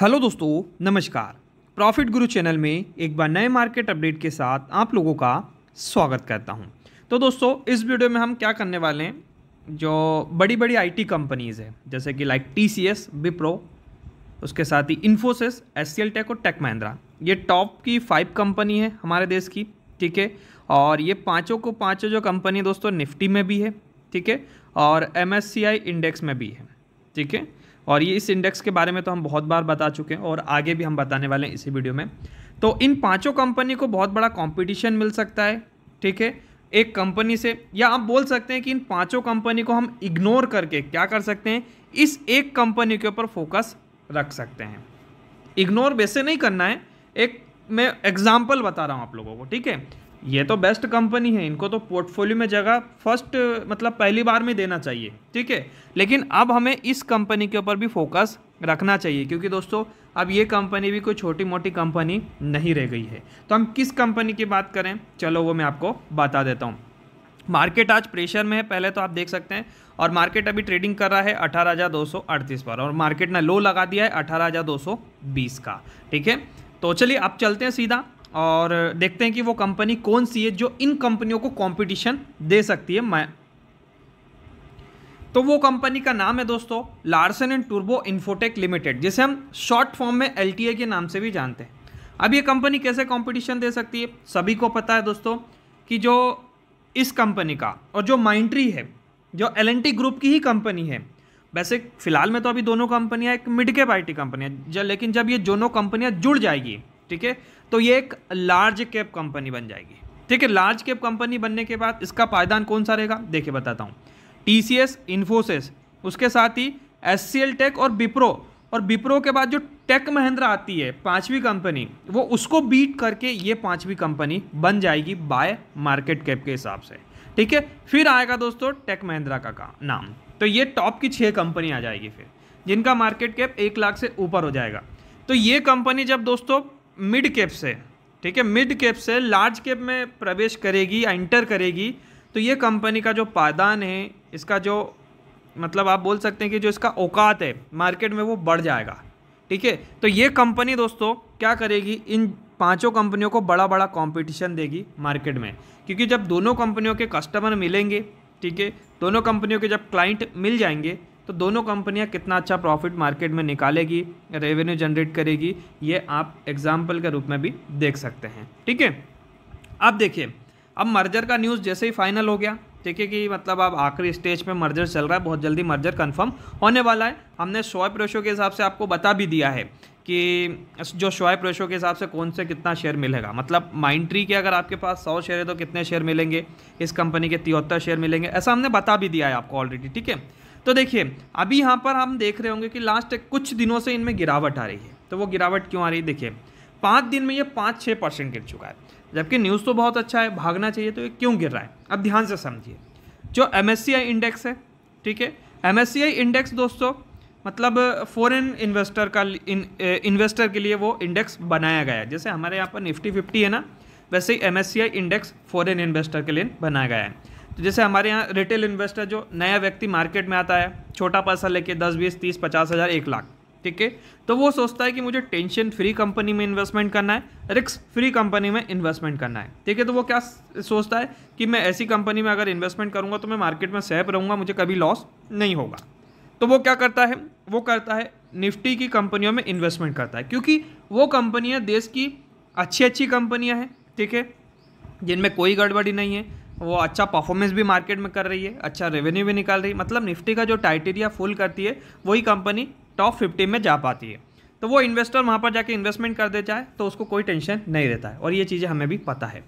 hello दोस्तों नमस्कार profit गुरु चैनल में एक बार नए मार्केट अपडेट के साथ आप लोगों का स्वागत करता हूं तो दोस्तों इस वीडियो में हम क्या करने वाले हैं जो बड़ी बड़ी आईटी कंपनीज़ हैं जैसे कि लाइक टीसीएस विप्रो उसके साथ ही इन्फोसिस एस सी टेक और टेक महिंद्रा ये टॉप की फाइव कंपनी है हमारे देश की ठीक है और ये पाँचों को पाँचों जो कंपनी दोस्तों निफ्टी में भी है ठीक है और एम इंडेक्स में भी है ठीक है और ये इस इंडेक्स के बारे में तो हम बहुत बार बता चुके हैं और आगे भी हम बताने वाले हैं इसी वीडियो में तो इन पाँचों कंपनी को बहुत बड़ा कॉम्पिटिशन मिल सकता है ठीक है एक कंपनी से या आप बोल सकते हैं कि इन पाँचों कंपनी को हम इग्नोर करके क्या कर सकते हैं इस एक कंपनी के ऊपर फोकस रख सकते हैं इग्नोर वैसे नहीं करना है एक मैं एग्जाम्पल बता रहा हूँ आप लोगों को ठीक है ये तो बेस्ट कंपनी है इनको तो पोर्टफोलियो में जगह फर्स्ट मतलब पहली बार में देना चाहिए ठीक है लेकिन अब हमें इस कंपनी के ऊपर भी फोकस रखना चाहिए क्योंकि दोस्तों अब ये कंपनी भी कोई छोटी मोटी कंपनी नहीं रह गई है तो हम किस कंपनी की बात करें चलो वो मैं आपको बता देता हूँ मार्केट आज प्रेशर में है पहले तो आप देख सकते हैं और मार्केट अभी ट्रेडिंग कर रहा है अड़तीस पर और मार्केट ने लो लगा दिया है बीस का ठीक है तो चलिए आप चलते हैं सीधा और देखते हैं कि वो कंपनी कौन सी है जो इन कंपनियों को कंपटीशन दे सकती है मैं तो वो कंपनी का नाम है दोस्तों लार्सन एंड टूर्बो इन्फोटेक लिमिटेड जिसे हम शॉर्ट फॉर्म में एल के नाम से भी जानते हैं अब ये कंपनी कैसे कंपटीशन दे सकती है सभी को पता है दोस्तों कि जो इस कंपनी का और जो माइंट्री है जो एल ग्रुप की ही कंपनी है वैसे फिलहाल में तो अभी दोनों कंपनियां एक मिड के पार्टी कंपनी है लेकिन जब ये दोनों कंपनियां जुड़ जाएगी ठीक है तो ये एक लार्ज कैप कंपनी बन जाएगी ठीक है लार्ज कैप कंपनी बनने के बाद इसका पायदान कौन सा रहेगा देखिए बताता हूँ टी सी एस इन्फोसिस उसके साथ ही एस सी एल टेक और बिप्रो और बिप्रो के बाद जो टेक महिंद्रा आती है पांचवी कंपनी वो उसको बीट करके ये पांचवी कंपनी बन जाएगी बाय मार्केट कैप के हिसाब से ठीक है फिर आएगा दोस्तों टेक महिंद्रा का, का नाम तो ये टॉप की छः कंपनी आ जाएगी फिर जिनका मार्केट कैप एक लाख से ऊपर हो जाएगा तो ये कंपनी जब दोस्तों मिड कैप से ठीक है मिड कैप से लार्ज कैप में प्रवेश करेगी या इंटर करेगी तो ये कंपनी का जो पायदान है इसका जो मतलब आप बोल सकते हैं कि जो इसका औकात है मार्केट में वो बढ़ जाएगा ठीक है तो ये कंपनी दोस्तों क्या करेगी इन पांचों कंपनियों को बड़ा बड़ा कंपटीशन देगी मार्केट में क्योंकि जब दोनों कंपनियों के कस्टमर मिलेंगे ठीक है दोनों कंपनियों के जब क्लाइंट मिल जाएंगे तो दोनों कंपनियां कितना अच्छा प्रॉफिट मार्केट में निकालेगी रेवेन्यू जनरेट करेगी ये आप एग्जाम्पल के रूप में भी देख सकते हैं ठीक है अब देखिए अब मर्जर का न्यूज़ जैसे ही फाइनल हो गया ठीक है कि मतलब अब आखिरी स्टेज पे मर्जर चल रहा है बहुत जल्दी मर्जर कंफर्म होने वाला है हमने स्वैप रेशो के हिसाब से आपको बता भी दिया है कि जो शॉयप रेशो के हिसाब से कौन से कितना शेयर मिलेगा मतलब माइंड ट्री के अगर आपके पास सौ शेयर है तो कितने शेयर मिलेंगे इस कंपनी के तिहत्तर शेयर मिलेंगे ऐसा हमने बता भी दिया है आपको ऑलरेडी ठीक है तो देखिए अभी यहाँ पर हम देख रहे होंगे कि लास्ट कुछ दिनों से इनमें गिरावट आ रही है तो वो गिरावट क्यों आ रही है देखिए पाँच दिन में ये पाँच छः परसेंट गिर चुका है जबकि न्यूज़ तो बहुत अच्छा है भागना चाहिए तो ये क्यों गिर रहा है अब ध्यान से समझिए जो एम इंडेक्स है ठीक है एम इंडेक्स दोस्तों मतलब फॉरेन इन्वेस्टर का इन, इन्वेस्टर के लिए वो इंडेक्स बनाया गया है जैसे हमारे यहाँ पर निफ्टी फिफ्टी है ना वैसे ही एम इंडेक्स फॉरेन इन्वेस्टर के लिए बनाया गया है तो जैसे हमारे यहाँ रिटेल इन्वेस्टर जो नया व्यक्ति मार्केट में आता है छोटा पैसा लेके दस बीस तीस पचास हज़ार एक लाख ठीक है तो वो सोचता है कि मुझे टेंशन फ्री कंपनी में इन्वेस्टमेंट करना है रिक्स फ्री कंपनी में इन्वेस्टमेंट करना है ठीक है तो वो क्या सोचता है कि मैं ऐसी कंपनी में अगर इन्वेस्टमेंट करूँगा तो मैं मार्केट में सेफ रहूँगा मुझे कभी लॉस नहीं होगा तो वो क्या करता है वो करता है निफ्टी की कंपनियों में इन्वेस्टमेंट करता है क्योंकि वो कंपनियाँ देश की अच्छी अच्छी कंपनियाँ हैं ठीक है जिनमें कोई गड़बड़ी नहीं है वो अच्छा परफॉर्मेंस भी मार्केट में कर रही है अच्छा रेवेन्यू भी निकाल रही है मतलब निफ्टी का जो टाइटेरिया फुल करती है वही कंपनी टॉप फिफ्टी में जा पाती है तो वो इन्वेस्टर वहाँ पर जाके इन्वेस्टमेंट कर देता है तो उसको कोई टेंशन नहीं रहता है और ये चीज़ें हमें भी पता है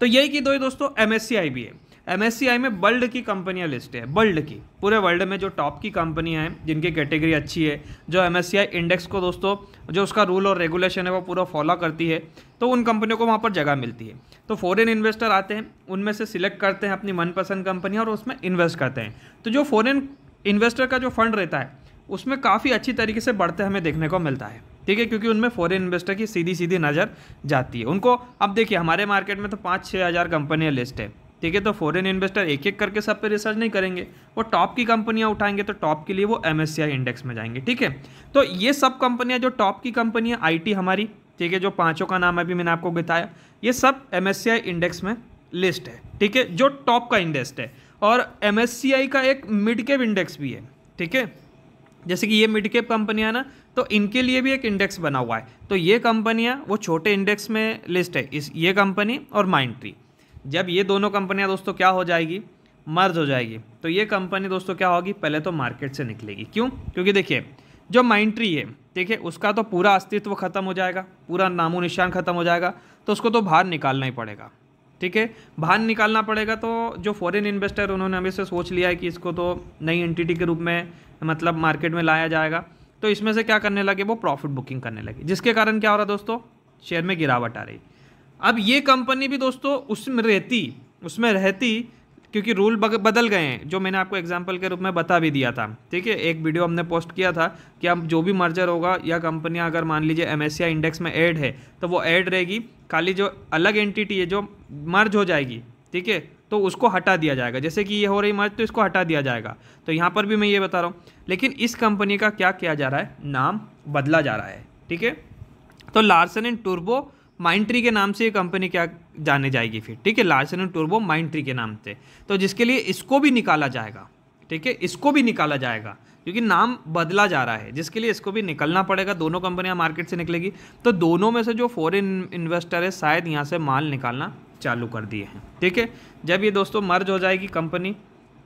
तो यही की दो दोस्तों एम एस सी आई भी है आई में वर्ल्ड की कंपनियां लिस्ट है वर्ल्ड की पूरे वर्ल्ड में जो टॉप की कंपनियां हैं जिनकी कैटेगरी अच्छी है जो आई इंडेक्स को दोस्तों जो उसका रूल और रेगुलेशन है वो पूरा फॉलो करती है तो उन कंपनियों को वहाँ पर जगह मिलती है तो फॉरेन इन्वेस्टर आते हैं उनमें से सिलेक्ट करते हैं अपनी मनपसंद कंपनियाँ और उसमें इन्वेस्ट करते हैं तो जो फॉरेन इन्वेस्टर का जो फंड रहता है उसमें काफ़ी अच्छी तरीके से बढ़ते हमें देखने को मिलता है ठीक है क्योंकि उनमें फॉरेन इन्वेस्टर की सीधी सीधी नज़र जाती है उनको अब देखिए हमारे मार्केट में तो पाँच छः हज़ार कंपनियाँ लिस्ट है ठीक है तो फॉरेन इन्वेस्टर एक एक करके सब पे रिसर्च नहीं करेंगे वो टॉप की कंपनियां उठाएंगे तो टॉप के लिए वो एम इंडेक्स में जाएंगे ठीक है तो ये सब कंपनियां जो टॉप की कंपनियां आई हमारी ठीक है जो पाँचों का नाम अभी मैंने आपको बताया ये सब एम इंडेक्स में लिस्ट है ठीक है जो टॉप का इंडेक्स है और एम का एक मिड कैप इंडेक्स भी है ठीक है जैसे कि ये मिड कैप कंपनियाँ ना तो इनके लिए भी एक इंडेक्स बना हुआ है तो ये कंपनियाँ वो छोटे इंडेक्स में लिस्ट है इस ये कंपनी और माइंड ट्री जब ये दोनों कंपनियां दोस्तों क्या हो जाएगी मर्ज हो जाएगी तो ये कंपनी दोस्तों क्या होगी पहले तो मार्केट से निकलेगी क्यों क्योंकि देखिए जो माइंट्री है ठीक है उसका तो पूरा अस्तित्व खत्म हो जाएगा पूरा नामो निशान खत्म हो जाएगा तो उसको तो बाहर निकालना ही पड़ेगा ठीक है बाहर निकालना पड़ेगा तो जो फॉरेन इन्वेस्टर उन्होंने हमेशा सोच लिया है कि इसको तो नई एंटिटी के रूप में मतलब मार्केट में लाया जाएगा तो इसमें से क्या करने लगे वो प्रॉफिट बुकिंग करने लगे जिसके कारण क्या हो रहा दोस्तों शेयर में गिरावट आ रही अब ये कंपनी भी दोस्तों उसमें रहती उसमें रहती क्योंकि रूल बदल गए हैं जो मैंने आपको एग्जाम्पल के रूप में बता भी दिया था ठीक है एक वीडियो हमने पोस्ट किया था कि अब जो भी मर्जर होगा या कंपनियां अगर मान लीजिए एम इंडेक्स में ऐड है तो वो ऐड रहेगी खाली जो अलग एंटिटी है जो मर्ज हो जाएगी ठीक है तो उसको हटा दिया जाएगा जैसे कि ये हो रही मर्ज तो इसको हटा दिया जाएगा तो यहाँ पर भी मैं ये बता रहा हूँ लेकिन इस कंपनी का क्या किया जा रहा है नाम बदला जा रहा है ठीक है तो लार्सन एंड टूर्बो माइंट्री के नाम से ये कंपनी क्या जाने जाएगी फिर ठीक है लार्सन एंड टूर्बो माइंट्री के नाम से तो जिसके लिए इसको भी निकाला जाएगा ठीक है इसको भी निकाला जाएगा क्योंकि नाम बदला जा रहा है जिसके लिए इसको भी निकलना पड़ेगा दोनों कंपनियां मार्केट से निकलेगी तो दोनों में से जो फॉरेन इन्वेस्टर है शायद यहाँ से माल निकालना चालू कर दिए हैं ठीक है जब ये दोस्तों मर्ज हो जाएगी कंपनी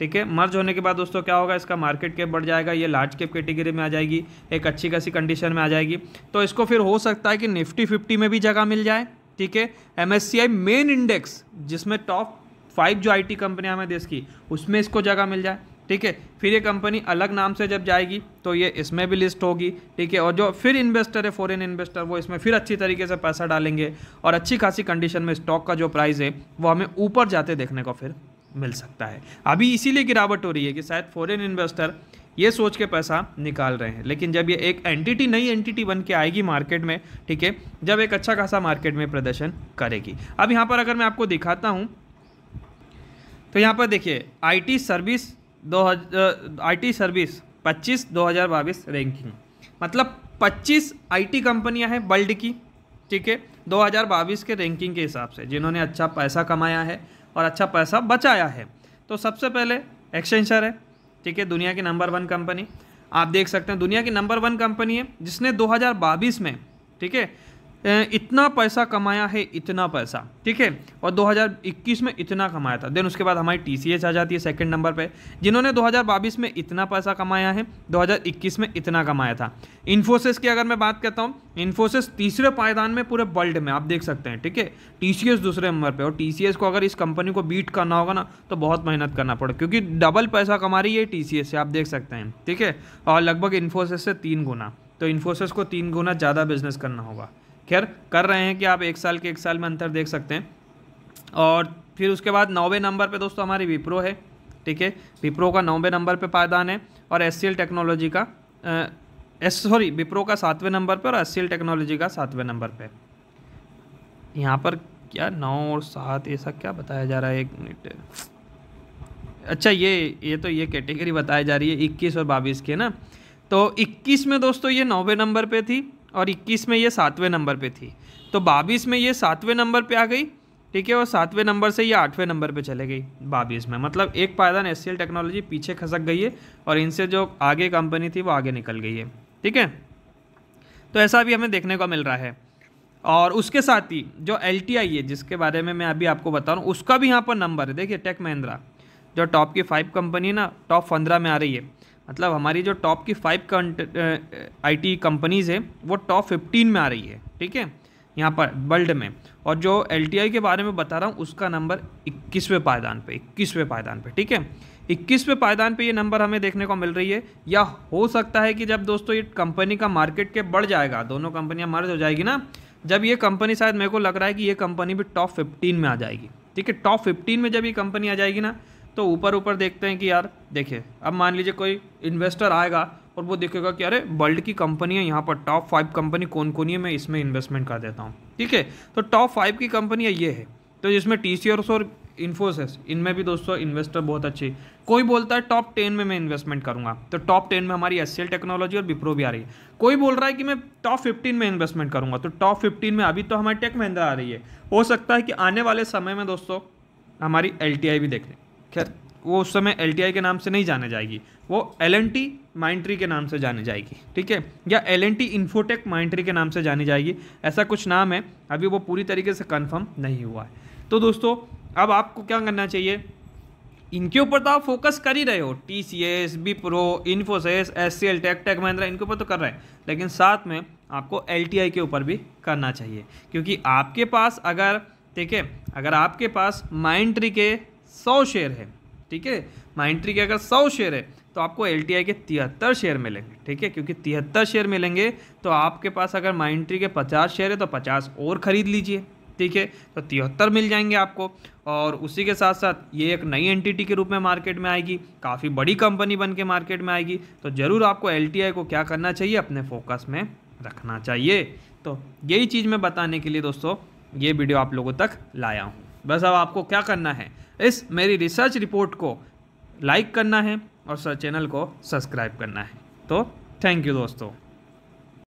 ठीक है मर्ज होने के बाद दोस्तों क्या होगा इसका मार्केट कैप बढ़ जाएगा ये लार्ज कैप कैटेगरी में आ जाएगी एक अच्छी खासी कंडीशन में आ जाएगी तो इसको फिर हो सकता है कि निफ्टी फिफ्टी में भी जगह मिल जाए ठीक है एम मेन इंडेक्स जिसमें टॉप फाइव जो आई टी कंपनियाँ हमें देश की उसमें इसको जगह मिल जाए ठीक है फिर ये कंपनी अलग नाम से जब जाएगी तो ये इसमें भी लिस्ट होगी ठीक है और जो फिर इन्वेस्टर है फॉरेन इन्वेस्टर वो इसमें फिर अच्छी तरीके से पैसा डालेंगे और अच्छी खासी कंडीशन में स्टॉक का जो प्राइस है वो हमें ऊपर जाते देखने को फिर मिल सकता है अभी इसीलिए गिरावट हो रही है कि शायद फॉरेन इन्वेस्टर ये सोच के पैसा निकाल रहे हैं लेकिन जब ये एक एंटिटी नई एंटिटी बन के आएगी मार्केट में ठीक है जब एक अच्छा खासा मार्केट में प्रदर्शन करेगी अब यहाँ पर अगर मैं आपको दिखाता हूँ तो यहाँ पर देखिए आईटी सर्विस दो आईटी सर्विस 25 2022 रैंकिंग मतलब 25 आईटी कंपनियाँ हैं वर्ल्ड की ठीक है 2022 के रैंकिंग के हिसाब से जिन्होंने अच्छा पैसा कमाया है और अच्छा पैसा बचाया है तो सबसे पहले एक्सटेंशर है ठीक है दुनिया की नंबर वन कंपनी आप देख सकते हैं दुनिया की नंबर वन कंपनी है जिसने दो में ठीक है इतना पैसा कमाया है इतना पैसा ठीक है और 2021 में इतना कमाया था देन उसके बाद हमारी टी सी आ जाती है सेकंड नंबर पे जिन्होंने 2022 में इतना पैसा कमाया है 2021 में इतना कमाया था इन्फोसिस की अगर मैं बात करता हूँ इन्फोसिस तीसरे पायदान में पूरे वर्ल्ड में आप देख सकते हैं ठीक है टी सी एस दूसरे नंबर पर और टी सी एस को अगर इस कंपनी को बीट करना होगा ना तो बहुत मेहनत करना पड़ेगा क्योंकि डबल पैसा कमा रही है टी सी एस से आप देख सकते हैं ठीक है और लगभग इन्फोसिस से तीन गुना तो इन्फोसिस को तीन गुना ज़्यादा बिजनेस करना होगा खैर कर रहे हैं कि आप एक साल के एक साल में अंतर देख सकते हैं और फिर उसके बाद नौवे नंबर पे दोस्तों हमारी विप्रो है ठीक है विप्रो का नौवे नंबर पे पायदान है और एस टेक्नोलॉजी का एस सॉरी विप्रो का सातवें नंबर पर और एस टेक्नोलॉजी का सातवें नंबर पर यहाँ पर क्या नौ और सात ऐसा क्या बताया जा रहा है एक मिनट अच्छा ये ये तो ये कैटेगरी बताई जा रही है इक्कीस और बाईस की है ना तो इक्कीस में दोस्तों ये नौवे नंबर पर थी और 21 में ये सातवें नंबर पे थी तो बाबीस में ये सातवें नंबर पे आ गई ठीक है और सातवें नंबर से ये आठवें नंबर पे चले गई बाईस में मतलब एक पायदान एस टेक्नोलॉजी पीछे खसक गई है और इनसे जो आगे कंपनी थी वो आगे निकल गई है ठीक है तो ऐसा भी हमें देखने को मिल रहा है और उसके साथ ही जो एल है जिसके बारे में मैं अभी आपको बता रहा हूँ उसका भी यहाँ पर नंबर है देखिए टेक महिंद्रा जो टॉप की फाइव कंपनी ना टॉप पंद्रह में आ रही है मतलब हमारी जो टॉप की फाइव आईटी कंपनीज़ है वो टॉप फिफ्टीन में आ रही है ठीक है यहाँ पर वर्ल्ड में और जो एल के बारे में बता रहा हूँ उसका नंबर इक्कीसवें पायदान पे इक्कीसवें पायदान पे ठीक है इक्कीसवें पायदान पे ये नंबर हमें देखने को मिल रही है या हो सकता है कि जब दोस्तों ये कंपनी का मार्केट के बढ़ जाएगा दोनों कंपनियाँ मर्ज हो जाएगी ना जब ये कंपनी शायद मेरे को लग रहा है कि ये कंपनी भी टॉप फिफ्टीन में आ जाएगी ठीक है टॉप फिफ्टीन में जब ये कंपनी आ जाएगी ना तो ऊपर ऊपर देखते हैं कि यार देखिए अब मान लीजिए कोई इन्वेस्टर आएगा और वो देखेगा कि अरे वर्ल्ड की कंपनी है यहाँ पर टॉप फाइव कंपनी कौन कौन है मैं इसमें इन्वेस्टमेंट कर देता हूँ ठीक है तो टॉप फाइव की कंपनी ये है तो जिसमें टी सी और इन्फोसिस इनमें भी दोस्तों इन्वेस्टर बहुत अच्छे कोई बोलता है टॉप टेन में मैं इन्वेस्टमेंट करूंगा तो टॉप टेन में हमारी एस टेक्नोलॉजी और विप्रो भी आ रही है कोई बोल रहा है कि मैं टॉप फिफ्टीन में इन्वेस्टमेंट करूंगा तो टॉप फिफ्टीन में अभी तो हमारी टेक महिंद्रा आ रही है हो सकता है कि आने वाले समय में दोस्तों हमारी एल भी देख लें खैर वो उस समय एल के नाम से नहीं जाने जाएगी वो एल एन टी माइंट्री के नाम से जाने जाएगी ठीक है या L N T Infotech Mindtree के नाम से जानी जाएगी ऐसा कुछ नाम है अभी वो पूरी तरीके से कन्फर्म नहीं हुआ है तो दोस्तों अब आपको क्या करना चाहिए इनके ऊपर तो आप फोकस कर ही रहे हो T C S Wipro Infosys S C L tech tech Mahindra इनके ऊपर तो कर रहे हैं लेकिन साथ में आपको एल टी आई के ऊपर भी करना चाहिए क्योंकि आपके पास अगर ठीक है अगर आपके पास माइंड ट्री के सौ शेयर है ठीक है माइंट्री के अगर सौ शेयर है तो आपको एल के तिहत्तर शेयर मिलेंगे ठीक है क्योंकि तिहत्तर शेयर मिलेंगे तो आपके पास अगर माइंट्री के पचास शेयर है तो पचास और ख़रीद लीजिए ठीक है तो तिहत्तर मिल जाएंगे आपको और उसी के साथ साथ ये एक नई एंटिटी के रूप में मार्केट में आएगी काफ़ी बड़ी कंपनी बन के मार्केट में आएगी तो ज़रूर आपको एल को क्या करना चाहिए अपने फोकस में रखना चाहिए तो यही चीज़ मैं बताने के लिए दोस्तों ये वीडियो आप लोगों तक लाया हूँ बस अब आपको क्या करना है इस मेरी रिसर्च रिपोर्ट को लाइक करना है और सर चैनल को सब्सक्राइब करना है तो थैंक यू दोस्तों